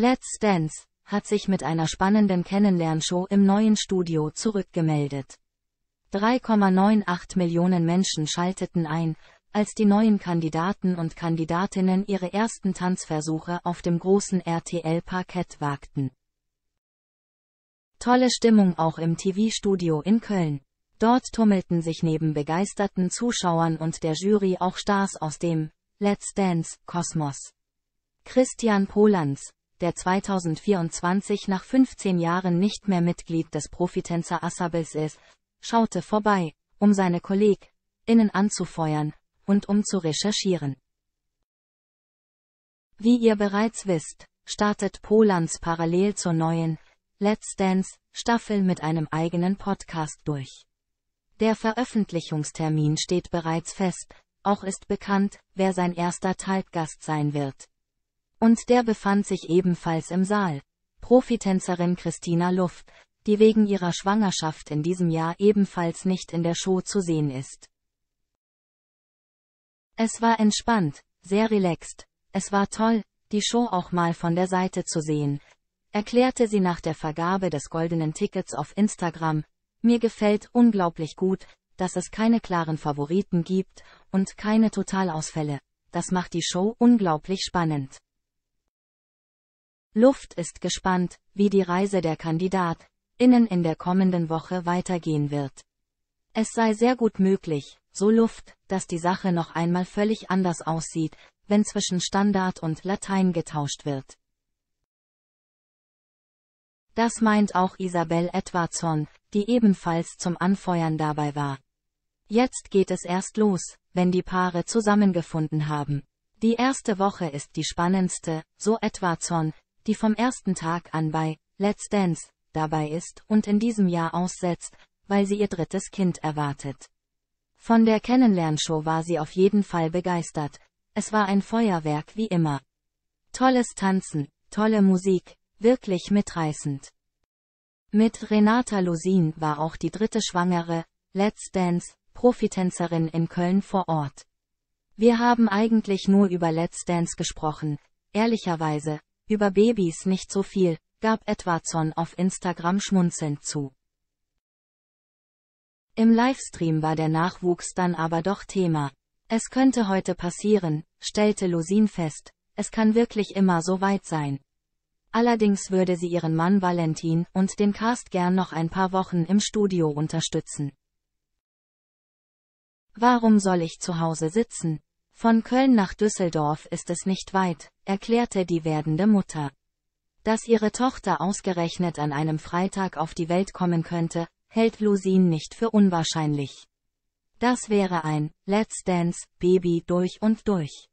Let's Dance hat sich mit einer spannenden Kennenlernshow im neuen Studio zurückgemeldet. 3,98 Millionen Menschen schalteten ein, als die neuen Kandidaten und Kandidatinnen ihre ersten Tanzversuche auf dem großen RTL-Parkett wagten. Tolle Stimmung auch im TV-Studio in Köln. Dort tummelten sich neben begeisterten Zuschauern und der Jury auch Stars aus dem Let's Dance Kosmos. Christian Polans, der 2024 nach 15 Jahren nicht mehr Mitglied des Profitänzer Assabels ist, schaute vorbei, um seine KollegInnen anzufeuern und um zu recherchieren. Wie ihr bereits wisst, startet Polans parallel zur neuen Let's Dance Staffel mit einem eigenen Podcast durch. Der Veröffentlichungstermin steht bereits fest, auch ist bekannt, wer sein erster Teilgast sein wird. Und der befand sich ebenfalls im Saal. Profitänzerin Christina Luft, die wegen ihrer Schwangerschaft in diesem Jahr ebenfalls nicht in der Show zu sehen ist. Es war entspannt, sehr relaxed, es war toll, die Show auch mal von der Seite zu sehen, erklärte sie nach der Vergabe des goldenen Tickets auf Instagram, mir gefällt unglaublich gut, dass es keine klaren Favoriten gibt und keine Totalausfälle, das macht die Show unglaublich spannend. Luft ist gespannt, wie die Reise der Kandidatinnen in der kommenden Woche weitergehen wird. Es sei sehr gut möglich, so Luft, dass die Sache noch einmal völlig anders aussieht, wenn zwischen Standard und Latein getauscht wird. Das meint auch Isabel Edwardson, die ebenfalls zum Anfeuern dabei war. Jetzt geht es erst los, wenn die Paare zusammengefunden haben. Die erste Woche ist die spannendste, so Edwardson, die vom ersten Tag an bei Let's Dance dabei ist und in diesem Jahr aussetzt, weil sie ihr drittes Kind erwartet. Von der Kennenlernshow war sie auf jeden Fall begeistert. Es war ein Feuerwerk wie immer. Tolles Tanzen, tolle Musik, wirklich mitreißend. Mit Renata Lusin war auch die dritte Schwangere, Let's Dance, Profitänzerin in Köln vor Ort. Wir haben eigentlich nur über Let's Dance gesprochen, ehrlicherweise, über Babys nicht so viel, gab Edwardson auf Instagram schmunzelnd zu. Im Livestream war der Nachwuchs dann aber doch Thema. Es könnte heute passieren, stellte Losin fest, es kann wirklich immer so weit sein. Allerdings würde sie ihren Mann Valentin und den Cast gern noch ein paar Wochen im Studio unterstützen. Warum soll ich zu Hause sitzen? Von Köln nach Düsseldorf ist es nicht weit, erklärte die werdende Mutter. Dass ihre Tochter ausgerechnet an einem Freitag auf die Welt kommen könnte, hält Lusin nicht für unwahrscheinlich. Das wäre ein Let's Dance Baby durch und durch.